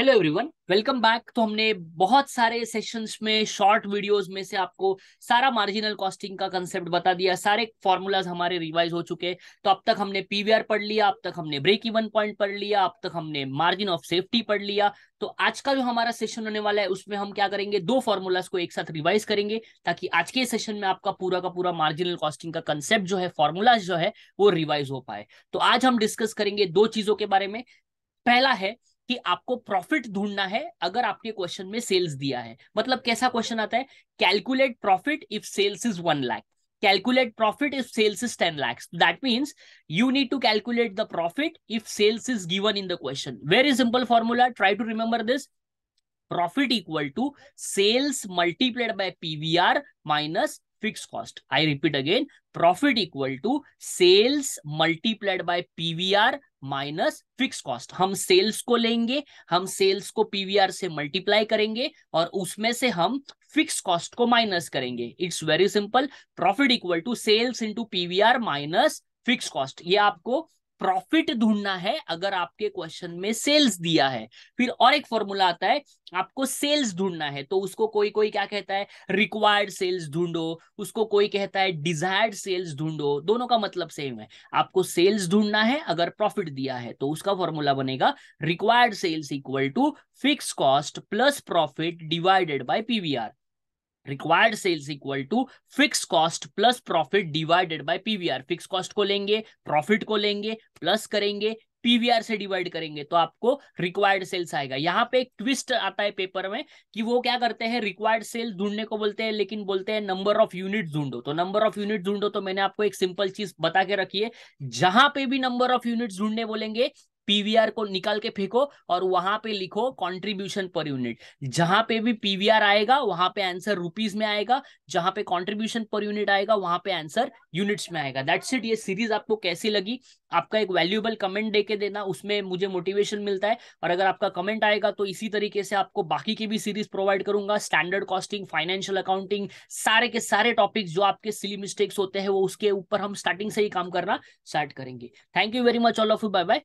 hello everyone welcome back तो हमने बहुत सारे सेशंस में शॉर्ट वीडियोस में से आपको सारा मार्जिनल कॉस्टिंग का कंसेप्ट बता दिया सारे फॉर्मूलाज हमारे रिवाइज हो चुके तो अब तक हमने पीवीआर पढ़ लिया अब तक हमने ब्रेक इवन पॉइंट पढ़ लिया अब तक हमने मार्जिन ऑफ सेफ्टी पढ़ लिया तो आज का जो हमारा सेशन होने वाला है उसमें हम क्या करेंगे दो फॉर्मूलाज को एक साथ रिवाइज करेंगे ताकि आज के सेशन में आपका पूरा का पूरा मार्जिनल कॉस्टिंग का कंसेप्ट जो है फॉर्मूलाज जो है वो रिवाइज हो पाए तो आज हम डिस्कस करेंगे दो चीजों के बारे में पहला है कि आपको प्रॉफिट ढूंढना है अगर आपके क्वेश्चन में सेल्स दिया है मतलब कैसा क्वेश्चन आता है calculate profit if sales is one lakh calculate profit if sales is ten lakhs that means you need to calculate the profit if sales is given in the question very simple formula try to remember this profit equal to sales multiplied by PVR minus fix cost I repeat again profit equal to sales multiplied by PVR minus fix cost हम sales को लेंगे हम sales को PVR से multiply करेंगे और उसमें से हम फिक्स कॉस्ट को माइनस करेंगे it's very simple profit equal to sales into PVR minus fix cost ये आपको प्रॉफिट ढूंढना है अगर आपके क्वेश्चन में सेल्स दिया है फिर और एक फॉर्मूला आता है आपको सेल्स ढूंढना है तो उसको कोई कोई क्या कहता है रिक्वायर्ड सेल्स ढूंढो उसको कोई कहता है डिजायर्ड सेल्स ढूंढो दोनों का मतलब सेम है आपको सेल्स ढूंढना है अगर प्रॉफिट दिया है तो उसका फॉर्मूला बनेगा required sales equal to fix cost plus profit divided by PVR required sales equal to fix cost plus profit divided by PVR fix cost को लेंगे प्रॉफिट को लेंगे प्लस करेंगे पीवीआर से डिवाइड करेंगे तो आपको रिक्वायर्ड सेल्स आएगा यहाँ पे एक ट्विस्ट आता है पेपर में कि वो क्या करते हैं रिक्वायर्ड सेल ढूंढने को बोलते हैं लेकिन बोलते हैं नंबर ऑफ यूनिट ढूंढो तो नंबर ऑफ यूनिट ढूंढो तो मैंने आपको एक सिंपल चीज बता के रखी है जहां पे भी नंबर ऑफ यूनिट ढूंढने बोलेंगे पीवीआर को निकाल के फेंको और वहां पे लिखो कंट्रीब्यूशन पर यूनिट जहां पे भी पीवीआर आएगा वहां पे आंसर रुपीज में आएगा जहां पे कंट्रीब्यूशन पर यूनिट आएगा वहां पे आंसर यूनिट्स में आएगा दैट्स इट ये सीरीज आपको कैसी लगी आपका एक वैल्यूएबल कमेंट दे के देना उसमें मुझे मोटिवेशन मिलता है और अगर आपका कमेंट आएगा तो इसी तरीके से आपको बाकी की भी सीरीज प्रोवाइड करूंगा स्टैंडर्ड कॉस्टिंग फाइनेंशियल अकाउंटिंग सारे के सारे टॉपिक्स जो आपके सिली मिस्टेक्स होते हैं वो उसके ऊपर हम स्टार्टिंग से ही काम करना स्टार्ट करेंगे thank you very much all of you bye bye